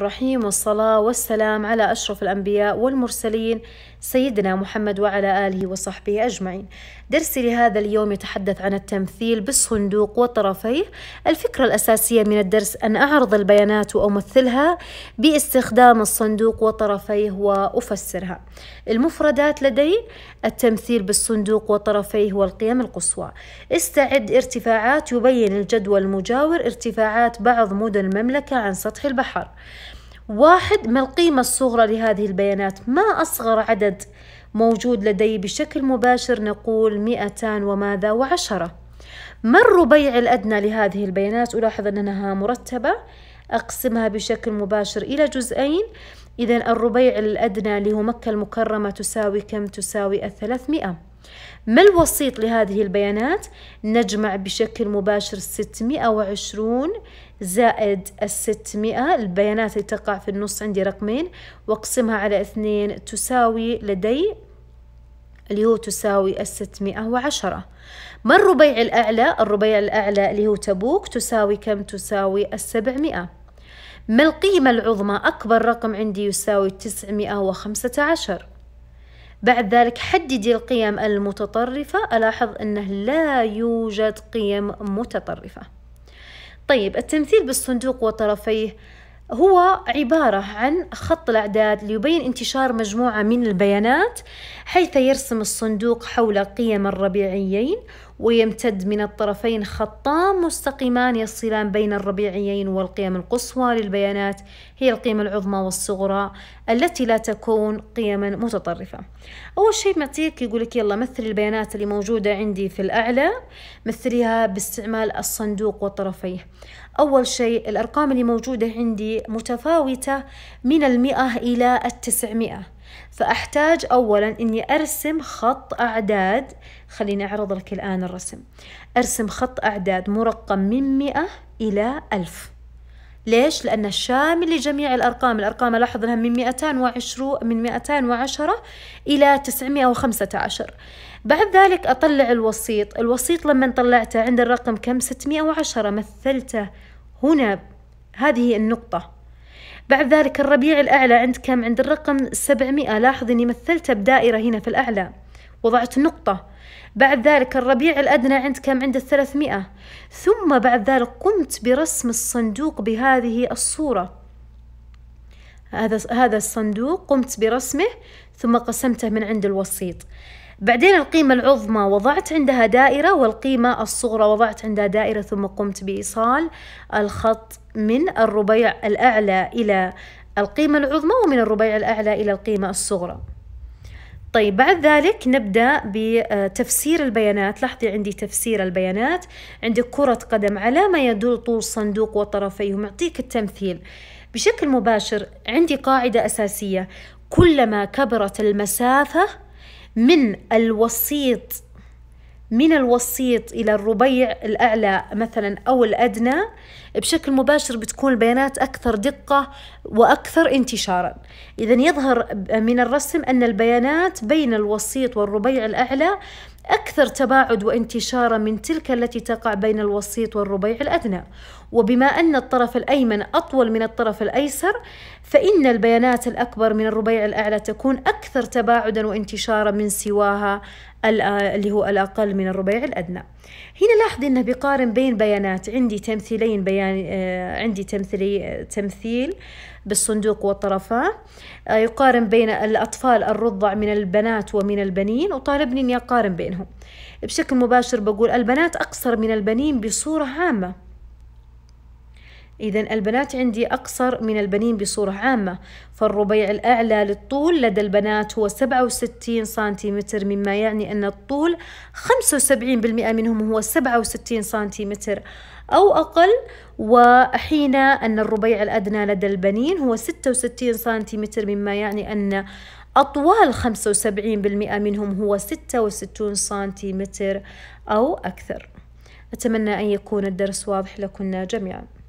الرحيم والصلاة والسلام على أشرف الأنبياء والمرسلين سيدنا محمد وعلى آله وصحبه أجمعين درسي لهذا اليوم يتحدث عن التمثيل بالصندوق وطرفيه الفكرة الأساسية من الدرس أن أعرض البيانات وأمثلها باستخدام الصندوق وطرفيه وأفسرها المفردات لدي التمثيل بالصندوق وطرفيه والقيم القصوى استعد ارتفاعات يبين الجدول المجاور ارتفاعات بعض مدن المملكة عن سطح البحر واحد ما القيمة الصغرى لهذه البيانات ما أصغر عدد موجود لدي بشكل مباشر نقول مئتان وماذا وعشرة ما الربيع الأدنى لهذه البيانات ألاحظ أنها مرتبة أقسمها بشكل مباشر إلى جزئين إذا الربيع الأدنى اللي هو مكة المكرمة تساوي كم تساوي الثلاثمائة ما الوسيط لهذه البيانات؟ نجمع بشكل مباشر 620 زائد الستمائة البيانات اللي تقع في النص عندي رقمين واقسمها على اثنين تساوي لدي اللي هو تساوي الستمائة وعشرة ما الربيع الأعلى؟ الربيع الأعلى اللي هو تبوك تساوي كم تساوي السبعمائة ما القيمة العظمى؟ أكبر رقم عندي يساوي تسعمائة وخمسة عشر بعد ذلك حددي القيم المتطرفة ألاحظ أنه لا يوجد قيم متطرفة طيب التمثيل بالصندوق وطرفيه هو عبارة عن خط الأعداد ليبين انتشار مجموعة من البيانات حيث يرسم الصندوق حول قيم الربيعيين ويمتد من الطرفين خطان مستقيمان يصلان بين الربيعيين والقيم القصوى للبيانات هي القيمة العظمى والصغرى التي لا تكون قيما متطرفة أول شيء معطيك يقول لك يلا مثل البيانات اللي موجودة عندي في الأعلى مثليها باستعمال الصندوق وطرفيه أول شيء الأرقام اللي موجودة عندي متفاوتة من المئة إلى التسعمائة فأحتاج أولا أني أرسم خط أعداد خليني أعرض لك الآن الرسم أرسم خط أعداد مرقم من مئة إلى ألف ليش؟ لأن شامل لجميع الأرقام الأرقام لاحظ أنها من 220 من 210 إلى 915 بعد ذلك أطلع الوسيط الوسيط لما طلعته عند الرقم كم 610 مثلته هنا هذه النقطة بعد ذلك الربيع الأعلى عند كم؟ عند الرقم 700 لاحظ أني مثلته بدائرة هنا في الأعلى وضعت نقطة بعد ذلك الربيع الأدنى عند كم؟ عند الثلاثمائة ثم بعد ذلك قمت برسم الصندوق بهذه الصورة هذا هذا الصندوق قمت برسمه ثم قسمته من عند الوسيط بعدين القيمة العظمى وضعت عندها دائرة والقيمة الصغرى وضعت عندها دائرة ثم قمت بإيصال الخط من الربيع الأعلى إلى القيمة العظمى ومن الربيع الأعلى إلى القيمة الصغرى طيب بعد ذلك نبدأ بتفسير البيانات لاحظي عندي تفسير البيانات عندك كرة قدم على ما يدل طول الصندوق وطرفيه معطيك التمثيل بشكل مباشر عندي قاعدة أساسية كلما كبرت المسافة من الوسيط من الوسيط إلى الربيع الأعلى مثلا أو الأدنى بشكل مباشر بتكون البيانات أكثر دقة وأكثر انتشارا إذا يظهر من الرسم أن البيانات بين الوسيط والربيع الأعلى أكثر تباعد وانتشارا من تلك التي تقع بين الوسيط والربيع الأدنى وبما أن الطرف الأيمن أطول من الطرف الأيسر فإن البيانات الأكبر من الربيع الأعلى تكون أكثر تباعدا وانتشارا من سواها اللي هو الأقل من الربيع الأدنى هنا لاحظي أنه بيقارن بين بيانات عندي تمثيلين بيان آه، عندي تمثيلي تمثيل بالصندوق والطرفان آه، يقارن بين الأطفال الرضع من البنات ومن البنين وطالبني أني أقارن بين بينهم بشكل مباشر بقول البنات أقصر من البنين بصورة عامة إذا البنات عندي أقصر من البنين بصورة عامة فالربيع الأعلى للطول لدى البنات هو 67 سنتيمتر مما يعني أن الطول 75% منهم هو 67 سنتيمتر أو أقل وحين أن الربيع الأدنى لدى البنين هو 66 سنتيمتر مما يعني أن أطوال 75% منهم هو 66 سنتيمتر أو أكثر أتمنى أن يكون الدرس واضح لكنا جميعاً